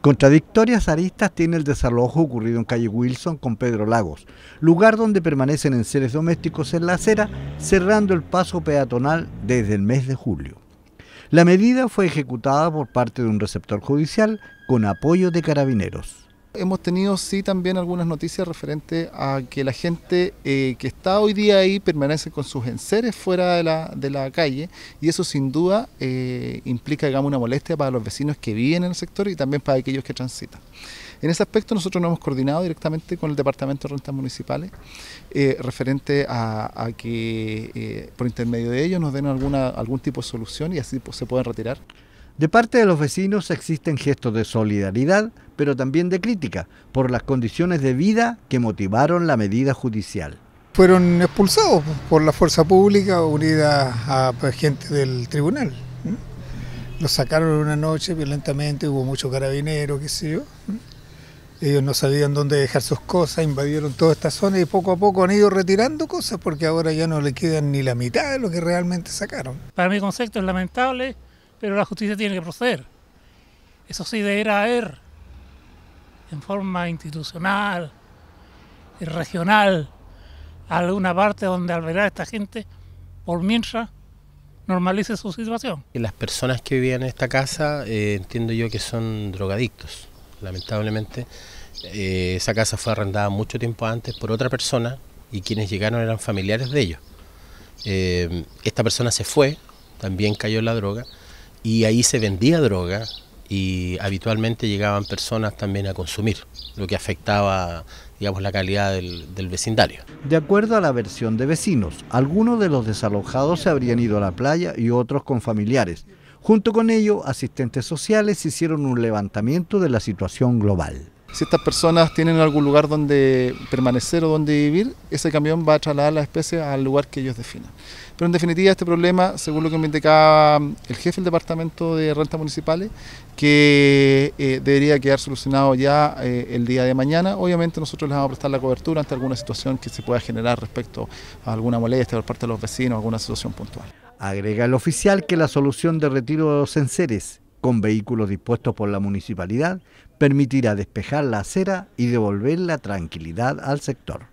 Contradictorias aristas tiene el desalojo ocurrido en calle Wilson con Pedro Lagos, lugar donde permanecen en seres domésticos en la acera, cerrando el paso peatonal desde el mes de julio. La medida fue ejecutada por parte de un receptor judicial con apoyo de carabineros. Hemos tenido sí también algunas noticias referente a que la gente eh, que está hoy día ahí permanece con sus enseres fuera de la, calle y eso sin duda eh, implica digamos, una molestia para los vecinos que viven en el sector y también para aquellos que transitan. En ese aspecto nosotros nos hemos coordinado directamente con el Departamento de Rentas Municipales eh, referente a, que por intermedio de ellos nos den alguna, algún tipo de solución y así pues, se pueden retirar. De parte de los vecinos existen gestos de solidaridad, pero también de crítica por las condiciones de vida que motivaron la medida judicial. Fueron expulsados por la fuerza pública unida a pues, gente del tribunal. Los sacaron una noche violentamente, hubo muchos carabinero, qué sé yo. Ellos no sabían dónde dejar sus cosas, invadieron toda esta zona y poco a poco han ido retirando cosas porque ahora ya no le quedan ni la mitad de lo que realmente sacaron. Para mi concepto es lamentable pero la justicia tiene que proceder. Eso sí a ver... en forma institucional, regional, alguna parte donde albergar a esta gente por mientras normalice su situación. Y las personas que vivían en esta casa eh, entiendo yo que son drogadictos, lamentablemente. Eh, esa casa fue arrendada mucho tiempo antes por otra persona y quienes llegaron eran familiares de ellos. Eh, esta persona se fue, también cayó la droga y ahí se vendía droga y habitualmente llegaban personas también a consumir, lo que afectaba digamos, la calidad del, del, vecindario. De acuerdo a la versión de vecinos, algunos de los desalojados se habrían ido a la playa y otros con familiares. Junto con ello, asistentes sociales hicieron un levantamiento de la situación global. Si estas personas tienen algún lugar donde permanecer o donde vivir, ese camión va a trasladar la especie al lugar que ellos definan. Pero en definitiva este problema, según lo que me indicaba mm, el jefe del Departamento de Rentas Municipales, que eh, debería quedar solucionado ya eh, el día de mañana. Obviamente nosotros les vamos a prestar la cobertura ante alguna situación que se pueda generar respecto a alguna molestia por parte de los vecinos, alguna situación puntual. Agrega el oficial que la solución de retiro de los enseres con vehículos dispuestos por la municipalidad permitirá despejar la acera y devolver la tranquilidad al sector.